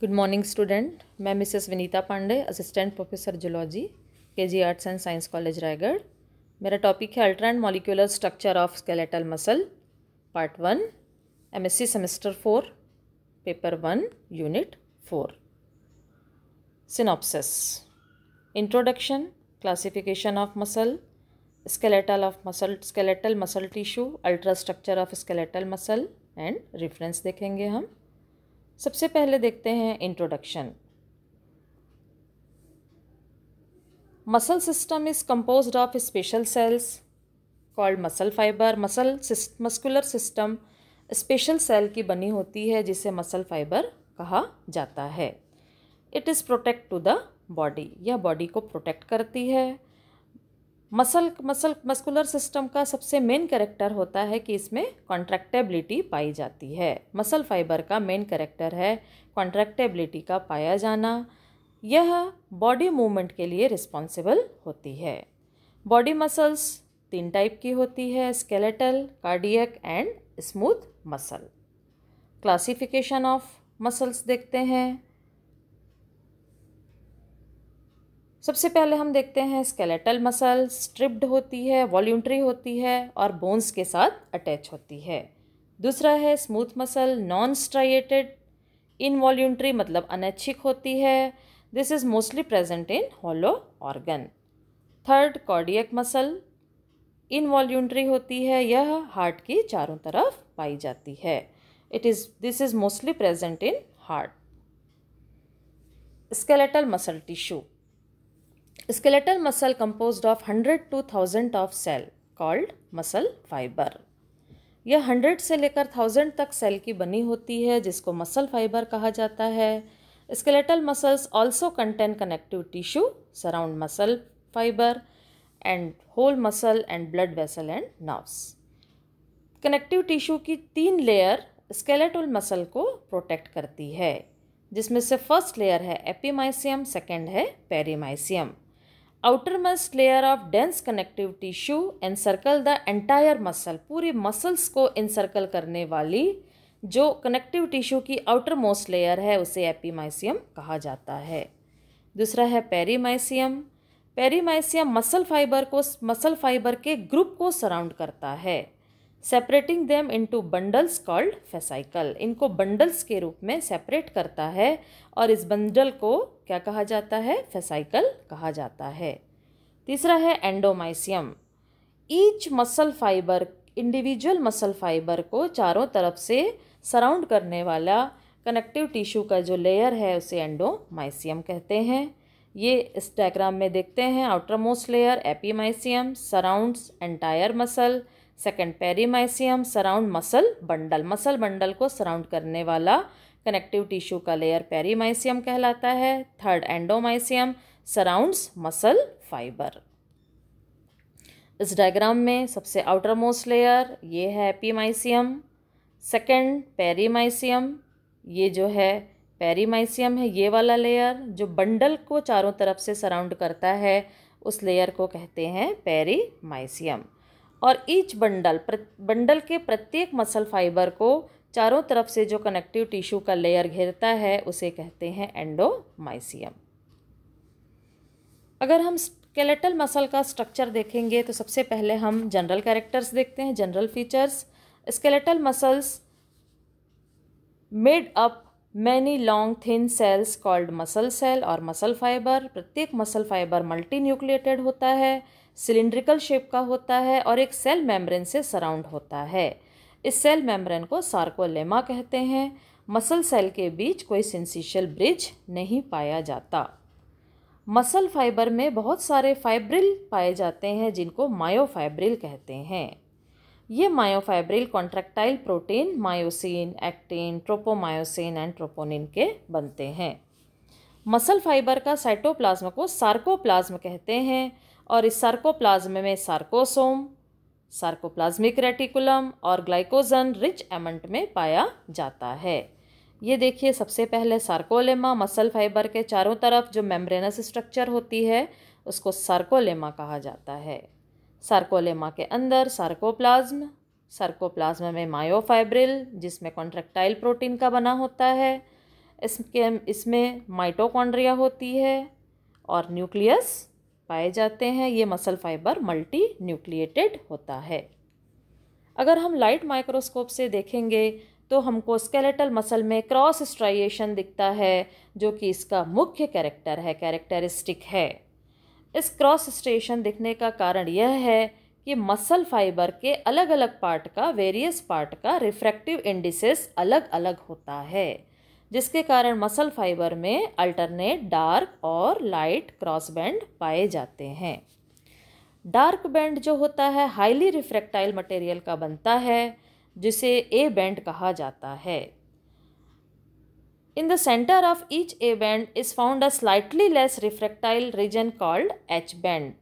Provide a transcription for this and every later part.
Good morning student मैं Mrs Vinita Pandey assistant professor zoology K G arts and science college Raigarh मेरा topic है ultra and molecular structure of skeletal muscle part one MSc semester four paper one unit four synopsis introduction classification of muscle skeletal of muscle skeletal muscle tissue ultra structure of skeletal muscle and reference देखेंगे हम सबसे पहले देखते हैं introduction muscle system is compose of special cells called muscle fibre muscle muscular system special cell की बनी होती है जिसे मसल फाइबर कहा जाता है it is protect to the body यह बॉडी को प्रोटेक्ट करती है मसल मसल मस्कुलर सिस्टम का सबसे मेन करेक्टर होता है कि इसमें कॉन्ट्रैक्टेबिलिटी पाई जाती है मसल फाइबर का मेन करेक्टर है कॉन्ट्रैक्टेबिलिटी का पाया जाना यह बॉडी मूवमेंट के लिए रिस्पॉन्सिबल होती है बॉडी मसल्स तीन टाइप की होती है skeletal cardiac and smooth muscle classification of muscles देखते हैं सबसे पहले हम देखते हैं स्केलेटल मसल स्ट्रिप्ड होती है वॉल्यूंट्री होती है और बोन्स के साथ अटैच होती है दूसरा है smooth muscle non in involuntary मतलब अनैच्छिक होती है this is mostly present in hollow organ third cardiac muscle involuntary होती है यह हार्ट की चारों तरफ पाई जाती है it is this is mostly present in heart skeletal muscle tissue skeletal muscle composed of 100 to 1000 of cell called muscle fiber यह हंड्रेड से लेकर थाउजेंड तक सेल की बनी होती है जिसको मसल फाइबर कहा जाता है skeletal muscles also contain connective tissue surround muscle fibre and whole muscle and blood vessel and nerves connective tissue की तीन लेयर स्केलेटल मसल को प्रोटेक्ट करती है जिसमें से फर्स्ट लेयर है एपीमाइसियम सेकेंड है perimysium outermost layer of dense connective tissue and circle the entire muscle पूरे मसल्स को इनसर्कल करने वाली जो कनेक्टिव टिश्यू की आउटर मोस्ट लेयर है उसे एपीमाइसियम कहा जाता है दूसरा है पेरीमाइसियम पेरीमाइसियम मसल फाइबर को मसल फाइबर के ग्रुप को सराउंड करता है separating them into bundles called fascicle इनको बंडल्स के रूप में सेपरेट करता है और इस बंडल को क्या कहा जाता है फेसाइकल कहा जाता है तीसरा है endomysium each muscle fibre individual muscle fibre को चारों तरफ से सराउंड करने वाला कनेक्टिव टिश्यू का जो लेयर है उसे एंडोमाइसियम कहते हैं ये इस डायग्राम में देखते हैं outermost layer epimysium surrounds entire muscle second perimysium surround muscle bundle muscle bundle को सराउंड करने वाला कनेक्टिव टिश्यू का लेयर पेरीमाइसियम कहलाता है third endomysium surrounds muscle fibre इस डायग्राम में सबसे आउटर मोस्ट लेयर ये है एपीमाइसियम सेकंड पेरीमाइसियम ये जो है पेरीमाइसियम है ये वाला लेयर जो बंडल को चारों तरफ से सराउंड करता है उस लेयर को कहते हैं पेरीमाइसियम और ईच बंडल बंडल के प्रत्येक मसल फाइबर को चारों तरफ से जो कनेक्टिव टिश्यू का लेयर घेरता है उसे कहते हैं एंडोमाइसियम अगर हम स्केलेटल मसल का स्ट्रक्चर देखेंगे तो सबसे पहले हम जनरल कैरेक्टर्स देखते हैं general features skeletal muscles made up many long thin cells called muscle cell और मसल फाइबर प्रत्येक मसल फाइबर मल्टी न्यूक्लिएटेड होता है सिलिंड्रिकल शेप का होता है और एक सेल मेम्ब्रेन से सराउंड होता है इस सेल मेम्ब्रेन को सार्कोलेमा कहते हैं मसल सेल के बीच कोई सेंसिशियल ब्रिज नहीं पाया जाता मसल फाइबर में बहुत सारे फाइब्रिल पाए जाते हैं जिनको मायोफाइब्रिल कहते हैं ये myofibril contractile protein myosin actin tropomyosin and troponin के बनते हैं मसल फाइबर का साइटोप्लाज्म को सार्कोप्लाज्म कहते हैं और इस सार्कोप्लाज्म में सार्कोसोम सार्कोप्लाज्मिक रेटिकुलम और ग्लाइकोजन रिच एमंट में पाया जाता है ये देखिए सबसे पहले सार्कोलेमा मसल फाइबर के चारों तरफ जो मेम्ब्रेनस स्ट्रक्चर होती है उसको सार्कोलेमा कहा जाता है सार्कोलेमा के अंदर सार्कोप्लाज्म सार्कोप्लाज्म में मायोफाइब्रिल जिसमें कॉन्ट्रेक्टाइल प्रोटीन का बना होता है इसके इसमें माइटोकॉन्ड्रिया होती है और न्यूक्लियस पाए जाते हैं ये मसल फाइबर मल्टी न्यूक्लिएटेड होता है अगर हम लाइट माइक्रोस्कोप से देखेंगे तो हमको स्केलेटल मसल में क्रॉस स्ट्राइएशन दिखता है जो कि इसका मुख्य कैरेक्टर है कैरेक्टरिस्टिक है इस क्रॉस स्ट्रेशन दिखने का कारण यह है कि मसल फाइबर के अलग अलग पार्ट का वेरियस पार्ट का रिफ्रैक्टिव इंडिसेस अलग अलग होता है जिसके कारण मसल फाइबर में अल्टरनेट डार्क और लाइट क्रॉस बैंड पाए जाते हैं डार्क बैंड जो होता है हाईली रिफ्रैक्टाइल मटेरियल का बनता है जिसे ए बैंड कहा जाता है in the centre of each A band is found a slightly less refractile region called H band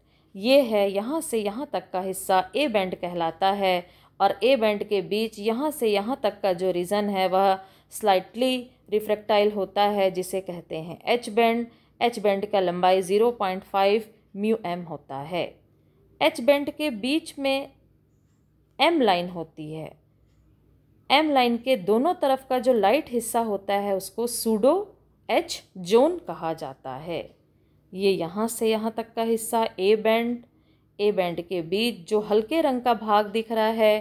ये है यहाँ से यहाँ तक का हिस्सा ए बैंड कहलाता है और ए बैंड के बीच यहाँ से यहाँ तक का जो रीजन है वह स्लाइटली रिफ्रेक्टाइल होता है जिसे कहते हैं एच बैंड एच बैंड का लंबाई zero point five mu M होता है एच बैंड के बीच में एम लाइन होती है एम लाइन के दोनों तरफ का जो लाइट हिस्सा होता है उसको सूडो एच जोन कहा जाता है ये यहाँ से यहाँ तक का हिस्सा ए बैंड ए बैंड के बीच जो हल्के रंग का भाग दिख रहा है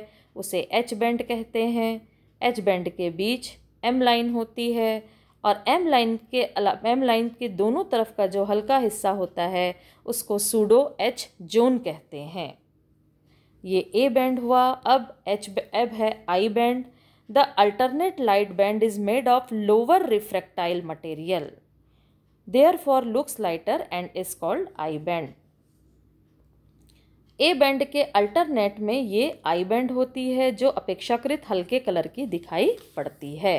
उसे एच बैंड कहते हैं एच बैंड के बीच एम लाइन होती है और एम लाइन के अला एम लाइन के दोनों तरफ का जो हल्का हिस्सा होता है उसको सूडो एच जोन कहते हैं ये ए बैंड हुआ अब एच एब है I band the alternate light band is made of lower refractile material therefore looks lighter and is called I band A band के अल्टरनेट में ये आई बैंड होती है जो अपेक्षाकृत हल्के कलर की दिखाई पड़ती है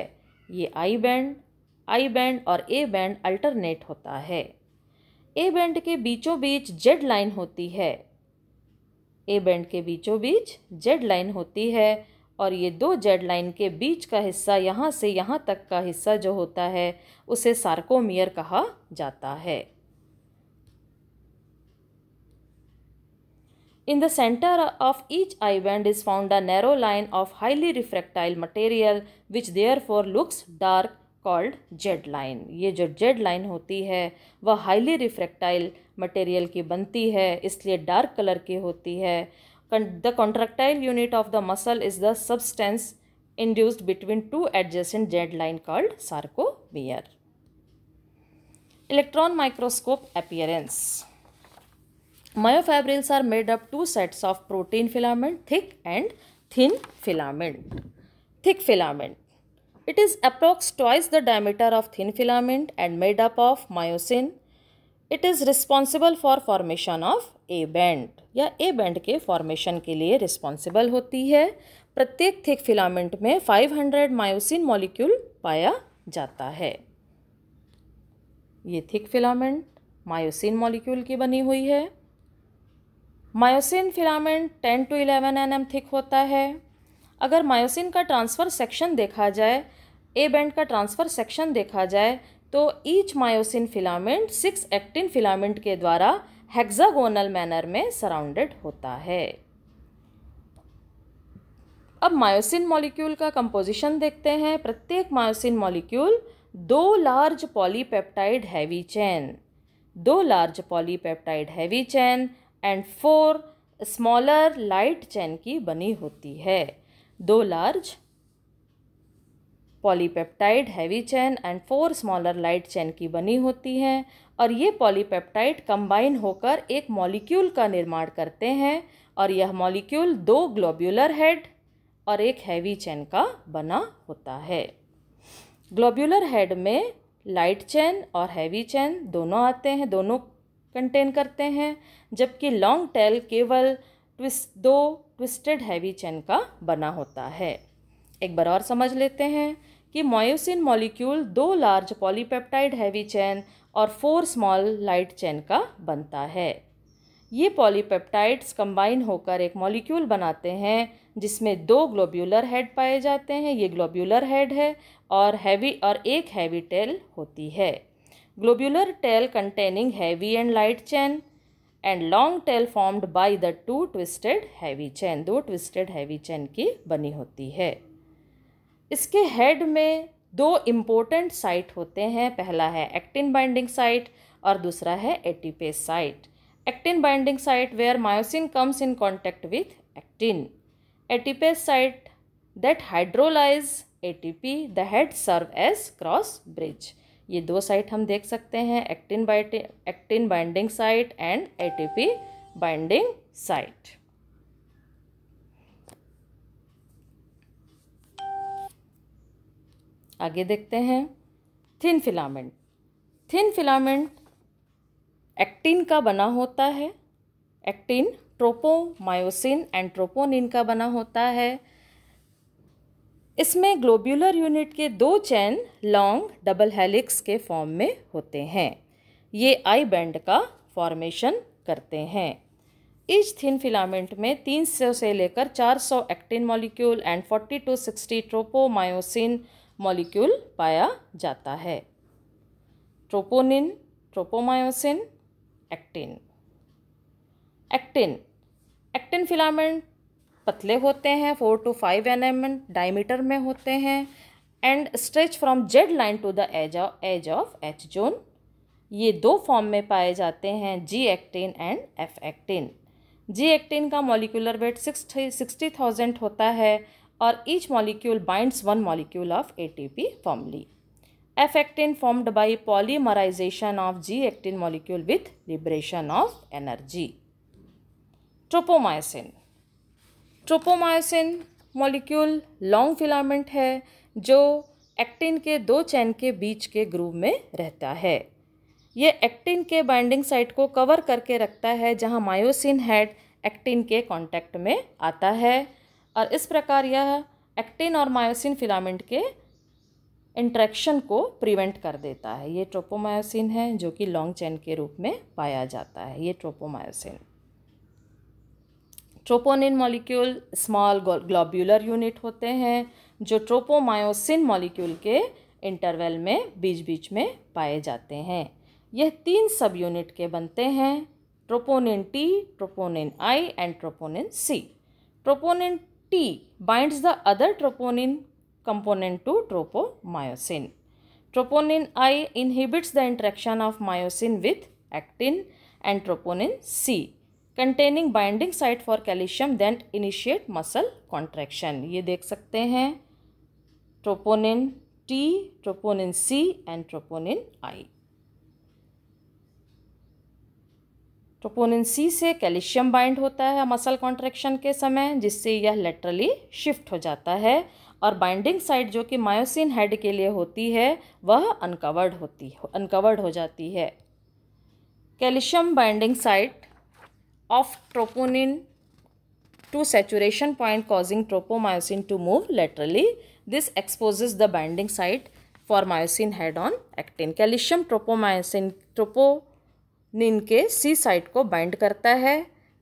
ये आई बैंड आई बैंड और ए बैंड अल्टरनेट होता है ए बैंड के बीचों बीच जेड लाइन होती है ए बैंड के बीचों बीच जेड लाइन होती है और ये दो जेड लाइन के बीच का हिस्सा यहाँ से यहाँ तक का हिस्सा जो होता है उसे सार्कोमियर कहा जाता है In the center of each eye band is found a narrow line of highly refractile material which therefore looks dark called Z line. ये जो Z line होती है वह highly refractile material की बनती है इसलिए dark color की होती है The contractile unit of the muscle is the substance induced between two adjacent Z line called sarcomere. Electron microscope appearance. Myofibrils are made up two sets of protein filament, thick and thin filament. Thick filament. It is approx twice the diameter of thin filament and made up of myosin. It is responsible for formation of a band या ए band के formation के लिए responsible होती है प्रत्येक thick filament में 500 myosin molecule पाया जाता है ये थिक फिलामेंट मायोसिन मॉलिक्यूल की बनी हुई है myosin filament 10 to 11 N thick होता है अगर मायोसिन का ट्रांसफ़र सेक्शन देखा जाए ए बैंड का ट्रांसफ़र सेक्शन देखा जाए तो each myosin filament six actin filament के द्वारा हेक्सागोनल मैनर में सराउंडेड होता है अब मायोसिन मॉलिक्यूल का कंपोजिशन देखते हैं प्रत्येक मायोसिन मॉलिक्यूल दो लार्ज पॉलीपेप्टाइड हैवी चैन दो large polypeptide heavy chain and four smaller light chain की बनी होती है दो large polypeptide heavy chain and four smaller light chain की बनी होती हैं और ये पॉलीपेप्टाइड कंबाइन होकर एक मॉलिक्यूल का निर्माण करते हैं और यह मॉलिक्यूल दो ग्लोब्यूलर हेड और एक हैवी चैन का बना होता है ग्लोब्यूलर हेड में लाइट चैन और हैवी चैन दोनों आते हैं दोनों कंटेन करते हैं जबकि लॉन्ग टेल केवल ट्विस्ट दो ट्विस्टेड हैवी चेन का बना होता है एक बार और समझ लेते हैं कि मायोसिन मॉलिक्यूल दो लार्ज पॉलीपेप्टाइड हैवी चैन और फोर स्मॉल लाइट चैन का बनता है ये पॉलीपेप्टाइड्स कंबाइन होकर एक मॉलिक्यूल बनाते हैं जिसमें दो ग्लोब्यूलर हेड पाए जाते हैं ये ग्लोब्यूलर हेड है और हैवी और एक हैवी टेल होती है Globular tail containing heavy and light chain and long tail formed by the two twisted heavy chain दो ट्विस्टेड हैवी चैन की बनी होती है इसके हेड में दो इम्पोर्टेंट साइट होते हैं पहला है एक्टिन बाइंडिंग साइट और दूसरा है ATPase site actin binding site where myosin comes in contact with actin ATPase site that hydrolyse ATP the head serve as cross bridge ये दो साइट हम देख सकते हैं actin bite actin binding site and ATP binding site आगे देखते हैं thin filament thin filament actin का बना होता है एक्टिन ट्रोपोमायोसिन एंड ट्रोपोनिन का बना होता है इसमें ग्लोब्यूलर यूनिट के दो चैन लॉन्ग डबल हेलिक्स के फॉर्म में होते हैं ये आई बैंड का फॉर्मेशन करते हैं इस थिन फिलामेंट में 300 से लेकर 400 actin molecule and 40 to 60 tropomyosin molecule पाया जाता है troponin tropomyosin actin actin actin filament पतले होते हैं four to five N M diameter में होते हैं and stretch from Z line to the edge edge of H zone ये दो फॉर्म में पाए जाते हैं G actin and F actin G actin का molecular weight six sixty thousand होता है और each molecule binds one molecule of A T P formally F actin formed by polymerisation of G actin molecule with liberation of energy tropomyosin tropomyosin molecule long filament है जो actin के दो चैन के बीच के groove में रहता है ये एक्टिन के बाइंडिंग साइट को कवर करके रखता है जहाँ मायोसिन हेड एक्टिन के कांटेक्ट में आता है और इस प्रकार यह एक्टिन और मायोसिन फिलामेंट के इंट्रैक्शन को प्रिवेंट कर देता है ये ट्रोपोमायोसिन है जो कि लॉन्ग चैन के रूप में पाया जाता है ये tropomyosin troponin molecule small globular unit होते हैं जो ट्रोपोमायोसिन मॉलिक्यूल के इंटरवल में बीच बीच में पाए जाते हैं यह तीन सब यूनिट के बनते हैं troponin T troponin I and troponin C troponin T binds the other troponin component to tropomyosin troponin I inhibits the interaction of myosin with actin and troponin C containing binding site for calcium then initiate muscle contraction ये देख सकते हैं troponin T troponin C and troponin I troponin C से calcium bind होता है muscle contraction के समय जिससे यह लेटरली शिफ्ट हो जाता है और बाइंडिंग साइट जो कि मायोसिन हेड के लिए होती है वह अनकवर्ड होती अनकवर्ड हो जाती है calcium binding site of troponin to saturation point causing tropomyosin to move laterally. This exposes the binding site for myosin head on actin. Calcium tropomyosin troponin के सी साइट को बाइंड करता है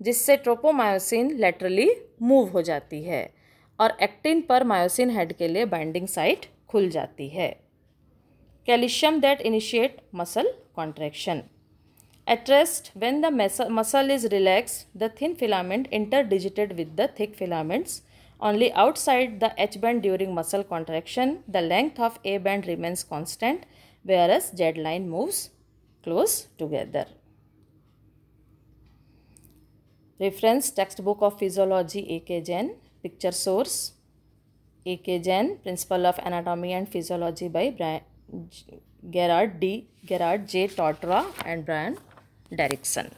जिससे tropomyosin laterally move हो जाती है और actin पर मायोसिन हेड के लिए बाइंडिंग साइट खुल जाती है calcium that initiate muscle contraction At rest, when the muscle is relaxed, the thin filament interdigitated with the thick filaments. Only outside the H band during muscle contraction, the length of A band remains constant, whereas Z line moves close together. Reference textbook of physiology A.K. picture source A.K. Principle of Anatomy and Physiology by Brian, Gerard D. Gerard J. Tortora and Brian direction